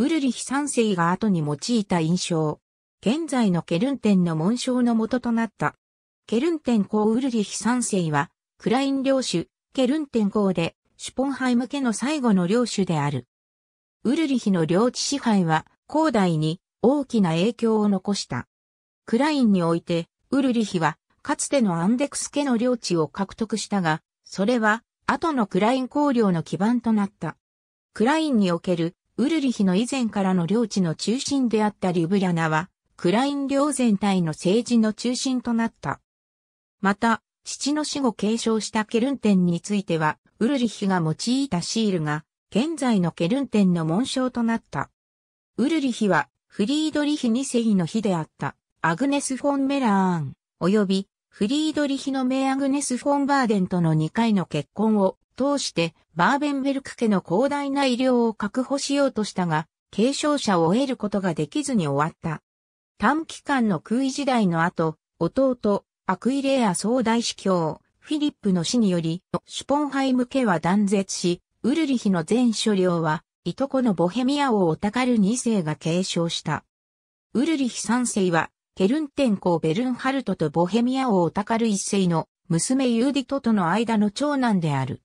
ウルリヒ三世が後に用いた印象。現在のケルンテンの紋章の元となった。ケルンテン公ウルリヒ三世は、クライン領主、ケルンテン公で、シュポンハイム家の最後の領主である。ウルリヒの領地支配は、後代に大きな影響を残した。クラインにおいて、ウルリヒは、かつてのアンデクス家の領地を獲得したが、それは、後のクライン公領の基盤となった。クラインにおけるウルリヒの以前からの領地の中心であったリュブリャナは、クライン領全体の政治の中心となった。また、父の死後継承したケルンテンについては、ウルリヒが用いたシールが、現在のケルンテンの紋章となった。ウルリヒは、フリードリヒ2世の日であった、アグネス・フォン・メラーン、及び、フリードリヒの名アグネス・フォン・バーデンとの2回の結婚を通してバーベンベルク家の広大な医療を確保しようとしたが、継承者を得ることができずに終わった。短期間の空位時代の後、弟、アクイレア総大司教、フィリップの死により、シュポンハイム家は断絶し、ウルリヒの全所領は、いとこのボヘミア王オタカル2世が継承した。ウルリヒ3世は、ケルンテン公ベルンハルトとボヘミア王オタカル1世の娘ユーディトとの間の長男である。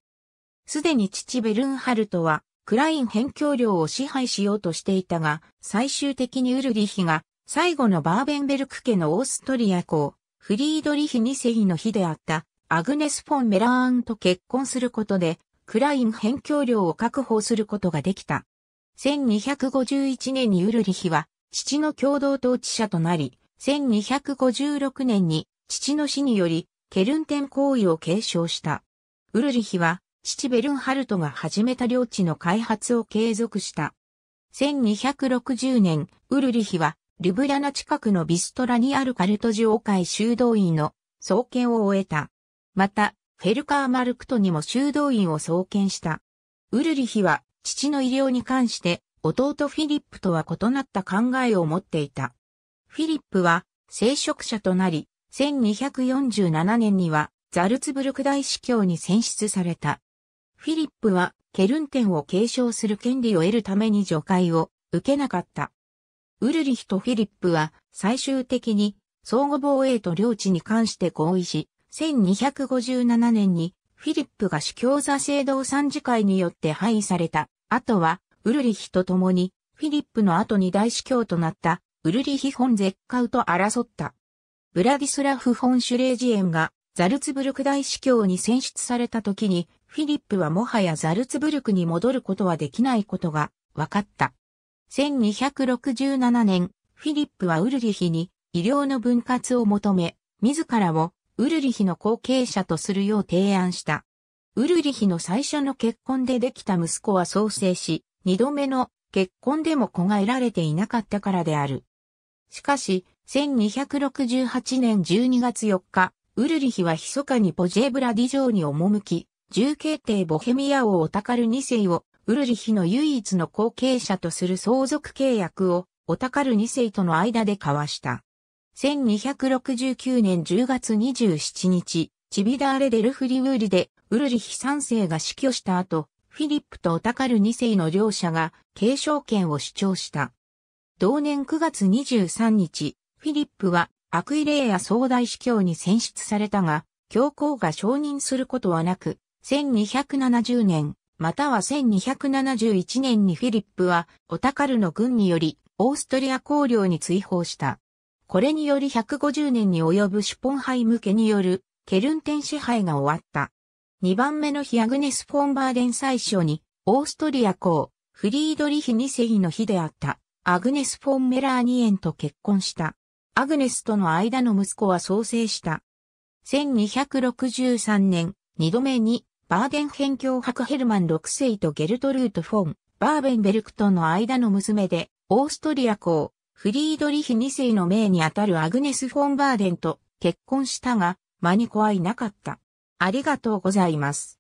すでに父ベルンハルトは、クライン辺境領を支配しようとしていたが、最終的にウルリヒが、最後のバーベンベルク家のオーストリア公、フリードリヒ2世の日であった、アグネス・フォン・メラーンと結婚することで、クライン辺境領を確保することができた。1251年にウルリヒは、父の共同統治者となり、1256年に、父の死により、ケルンテン行為を継承した。ウルリヒは、父ベルンハルトが始めた領地の開発を継続した。1260年、ウルリヒは、ルブラナ近くのビストラにあるカルトジオ会修道院の創建を終えた。また、フェルカー・マルクトにも修道院を創建した。ウルリヒは、父の医療に関して、弟フィリップとは異なった考えを持っていた。フィリップは、聖職者となり、1247年には、ザルツブルク大司教に選出された。フィリップはケルンテンを継承する権利を得るために除外を受けなかった。ウルリヒとフィリップは最終的に相互防衛と領地に関して合意し、1257年にフィリップが主教座制度参事会によって廃位された。あとはウルリヒと共にフィリップの後に大司教となったウルリヒ・本ン・ゼッカウと争った。ブラディスラフ・フォン・シュレージエンがザルツブルク大司教に選出された時にフィリップはもはやザルツブルクに戻ることはできないことが分かった。1267年、フィリップはウルリヒに医療の分割を求め、自らをウルリヒの後継者とするよう提案した。ウルリヒの最初の結婚でできた息子は創生し、二度目の結婚でも子が得られていなかったからである。しかし、1268年12月4日、ウルリヒは密かにポジェブラディ城に赴き、重慶帝ボヘミア王オタカル2世をウルリヒの唯一の後継者とする相続契約をオタカル2世との間で交わした。1269年10月27日、チビダーレ・デルフリウーリでウルリヒ3世が死去した後、フィリップとオタカル2世の両者が継承権を主張した。同年9月23日、フィリップはアクイレイア総大司教に選出されたが、教皇が承認することはなく、1270年、または1271年にフィリップは、オタカルの軍により、オーストリア公領に追放した。これにより150年に及ぶシュポンハイ向けによる、ケルンテン支配が終わった。2番目のヒアグネス・フォンバーデン最初に、オーストリア公、フリードリヒ二世の日であった、アグネス・フォン・メラーニエンと結婚した。アグネスとの間の息子は創生した。1263年、2度目にバーデン辺境教伯ヘルマン6世とゲルトルート・フォン、バーベンベルクとの間の娘で、オーストリア公、フリードリヒ2世の命にあたるアグネス・フォン・バーデンと結婚したが、マニコはいなかった。ありがとうございます。